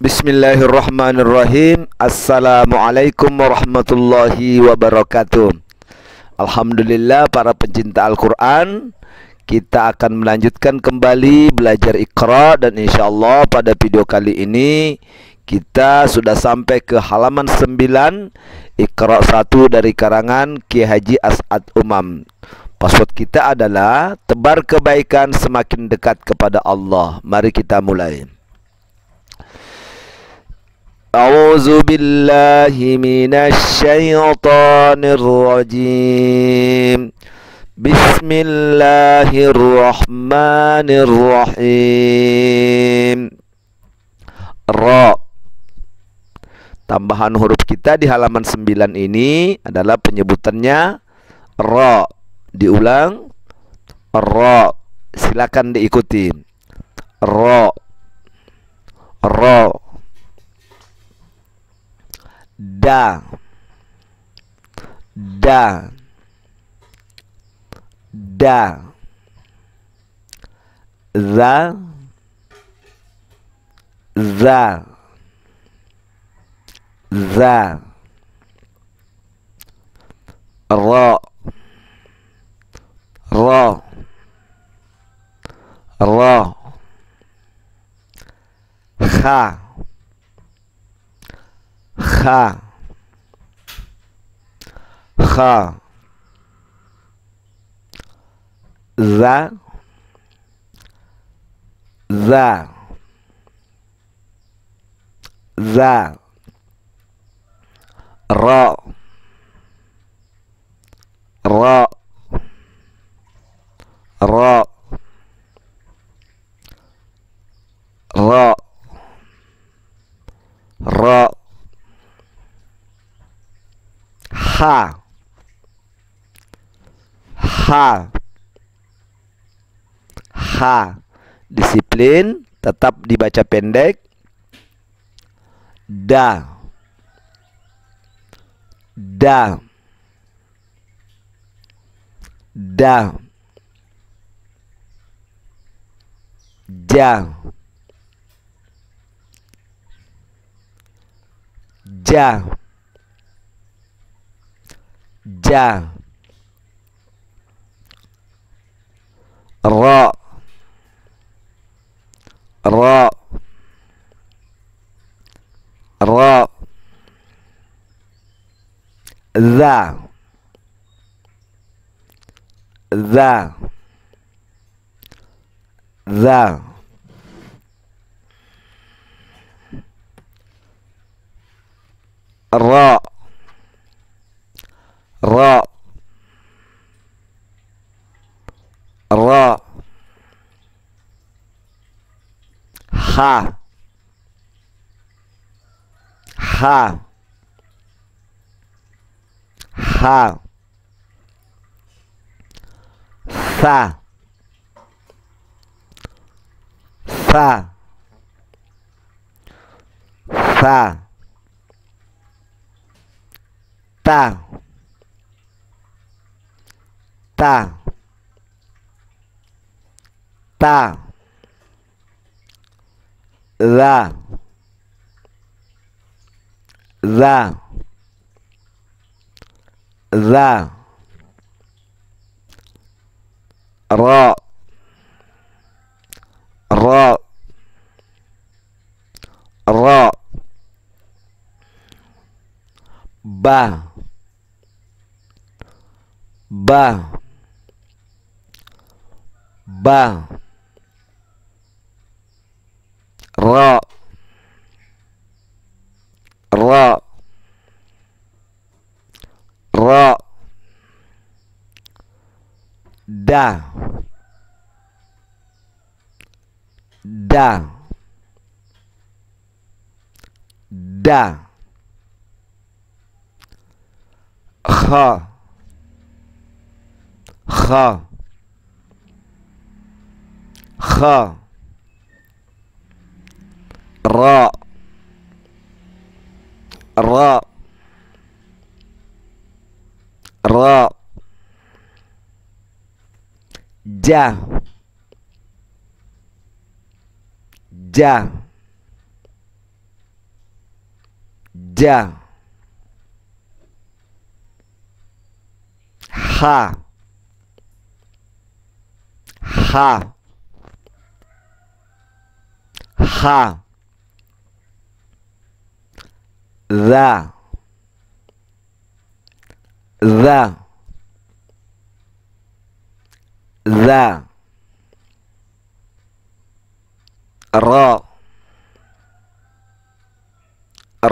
Bismillahirrahmanirrahim Assalamualaikum warahmatullahi wabarakatuh Alhamdulillah para pencinta Al-Quran kita akan melanjutkan kembali belajar Iqra dan insyaallah pada video kali ini kita sudah sampai ke halaman 9 Iqra 1 dari karangan Ki Haji As'ad Umam. Password kita adalah tebar kebaikan semakin dekat kepada Allah. Mari kita mulai. أعوذ بالله من الشيطان الرجيم Bismillahirrahmanirrahim Ra. Tambahan huruf kita di halaman 9 ini adalah penyebutannya Ra. Diulang Ra. Silakan diikuti Ra. Ra. Da Da دا ذا ذا ذا را را را خا خا خا ذا ذا ذا را را را را را ح ح H. Disiplin tetap dibaca pendek. Da. Da. Da. Ja. Ja. Ja. Ra. ذا ذا ذا راء راء راء ح ح ha, Sa. Sa. Sa. ta, ta, ta, Lá. Lá. za ra ra ra ba ba ba da da da kha kha kha ra ra ja ja ja ha ha ha the the za ra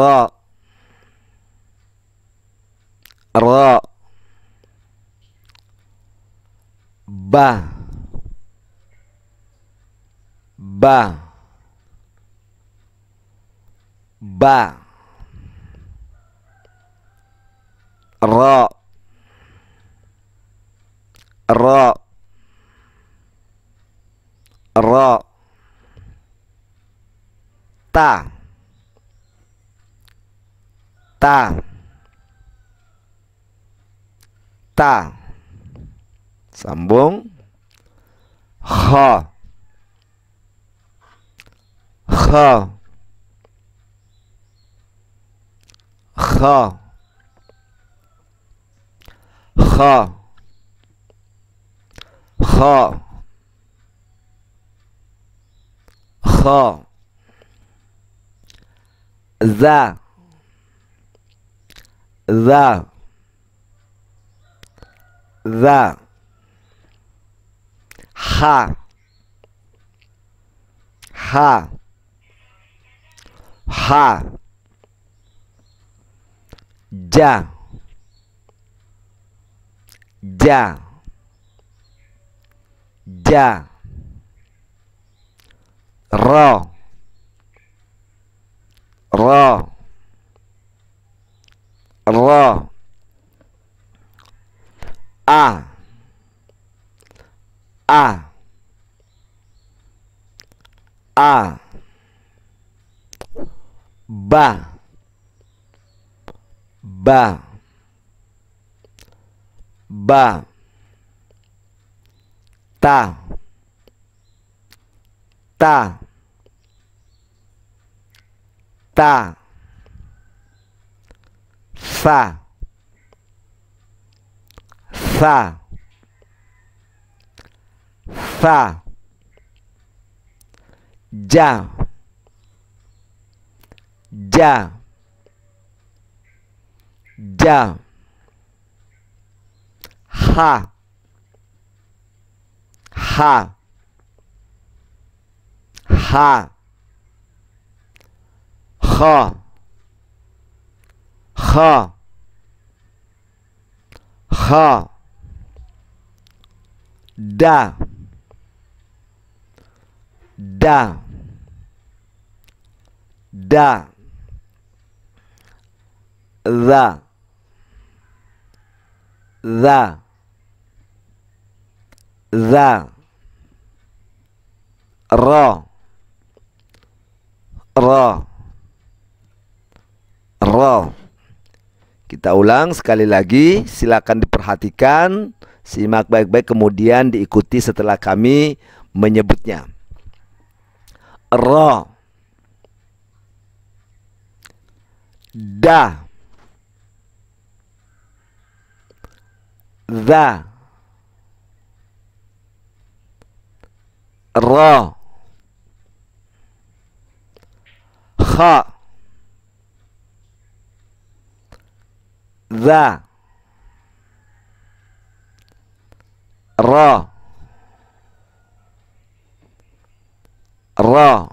ra ra ba ba ba ra ra ro ta ta ta sambung ho, ho, ho, ho, ho খ জা জা জা হা হা হা যা যা যা ra ra ra a a a ba ba ba ta ta ta sa sa sa ja ja ja ha ha ha خا خا خا دا دا دا ذا ذا ذا را را Wow. Kita ulang sekali lagi, silakan diperhatikan, simak baik-baik kemudian diikuti setelah kami menyebutnya. Ra Da Za Ra Kha Za Ra Ra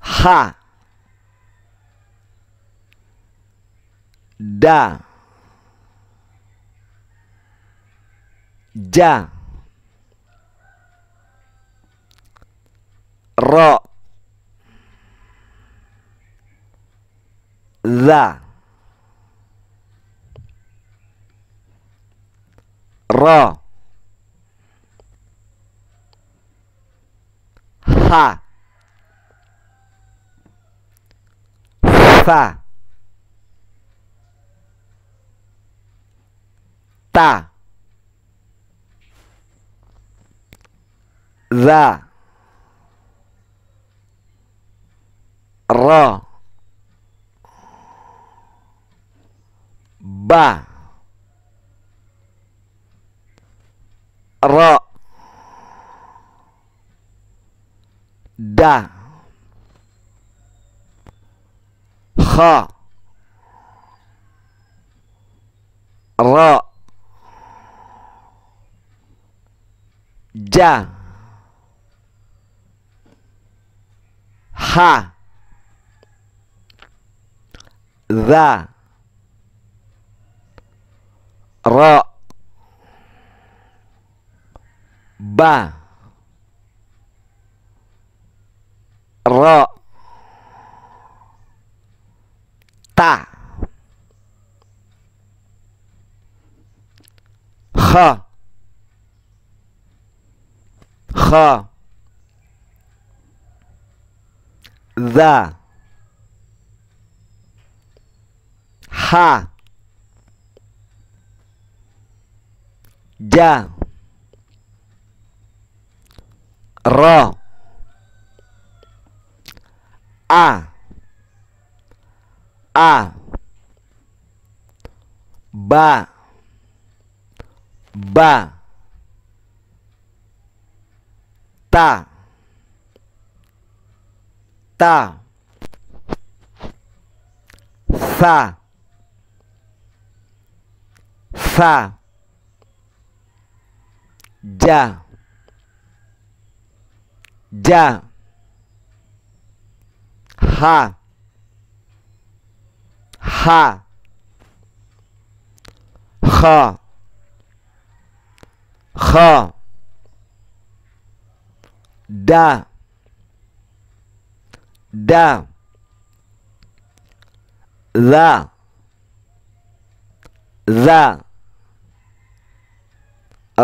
Ha Da Ja Ro za ra ha fa ta za ra ba ra da kha ra ja ha za راء با راء تا خا خا ذا ح ja ro a a ba ba ta ta sa sa ja ja ha ha ha ha da da La. the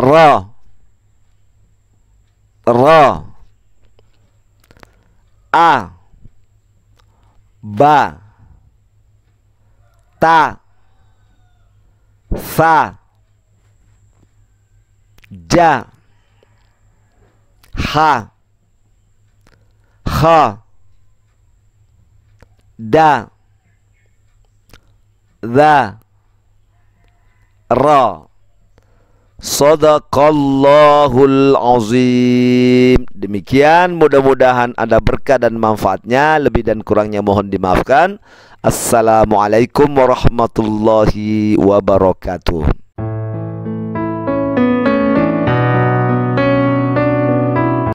ra ro a ba ta sa ja ha ha da za ra Sadaqallahul azim. Demikian mudah-mudahan ada berkah dan manfaatnya. Lebih dan kurangnya mohon dimaafkan. Assalamualaikum warahmatullahi wabarakatuh.